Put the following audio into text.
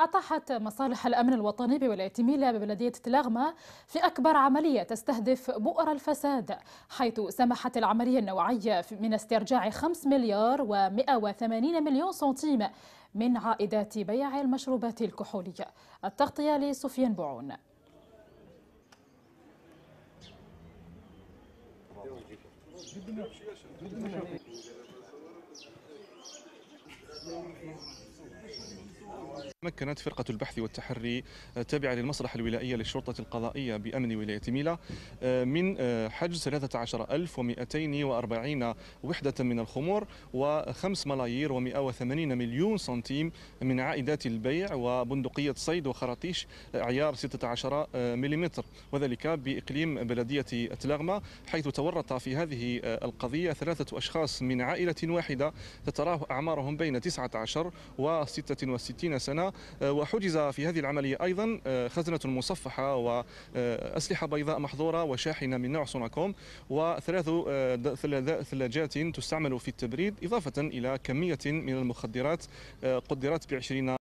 أطاحت مصالح الأمن الوطني بولاية ميلا ببلدية تلاغما في أكبر عملية تستهدف بؤر الفساد حيث سمحت العملية النوعية من استرجاع 5 مليار و180 مليون سنتيم من عائدات بيع المشروبات الكحولية التغطية لسفيان بوعون Thank you. مكنت فرقة البحث والتحري التابعة آه، للمصلحة الولائية للشرطة القضائية بأمن ولاية ميلا آه، من آه، حجز 13240 وحدة من الخمور و5 ملايير و180 مليون سنتيم من عائدات البيع وبندقية صيد وخراطيش عيار 16 ملم وذلك بإقليم بلدية تلاغما حيث تورط في هذه القضية ثلاثة أشخاص من عائلة واحدة تتراوح أعمارهم بين 19 و 66 سنة آه، وحجز في هذه العملية أيضا آه، خزنة مصفحة وأسلحة بيضاء محظورة وشاحنة من نوع سوناكوم وثلاث آه، ثلاجات تستعمل في التبريد إضافة إلى كمية من المخدرات قدرت بعشرين